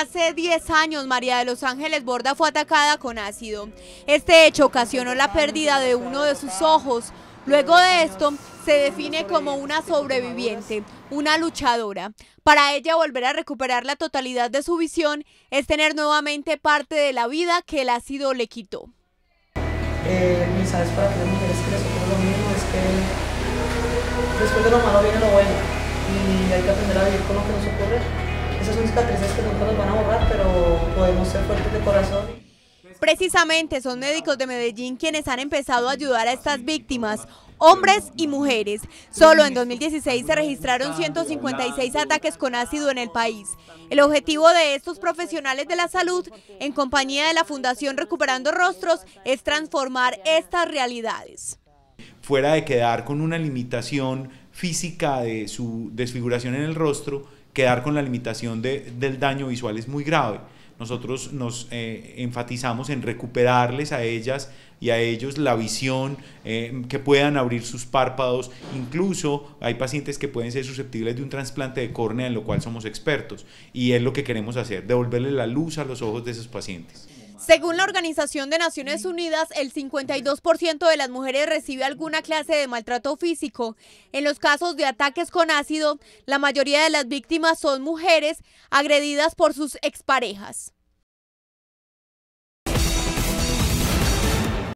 Hace 10 años, María de los Ángeles Borda fue atacada con ácido. Este hecho ocasionó la pérdida de uno de sus ojos. Luego de esto, se define como una sobreviviente, una luchadora. Para ella volver a recuperar la totalidad de su visión es tener nuevamente parte de la vida que el ácido le quitó. Eh, para que lo mismo es que después de lo malo viene lo bueno y hay que aprender a vivir con lo que esas son cicatrices que nunca nos van a borrar, pero podemos ser fuertes de corazón. Precisamente son médicos de Medellín quienes han empezado a ayudar a estas víctimas, hombres y mujeres. Solo en 2016 se registraron 156 ataques con ácido en el país. El objetivo de estos profesionales de la salud, en compañía de la Fundación Recuperando Rostros, es transformar estas realidades fuera de quedar con una limitación física de su desfiguración en el rostro, quedar con la limitación de, del daño visual es muy grave. Nosotros nos eh, enfatizamos en recuperarles a ellas y a ellos la visión, eh, que puedan abrir sus párpados. Incluso hay pacientes que pueden ser susceptibles de un trasplante de córnea, en lo cual somos expertos. Y es lo que queremos hacer, devolverle la luz a los ojos de esos pacientes. Según la Organización de Naciones Unidas, el 52% de las mujeres recibe alguna clase de maltrato físico. En los casos de ataques con ácido, la mayoría de las víctimas son mujeres agredidas por sus exparejas.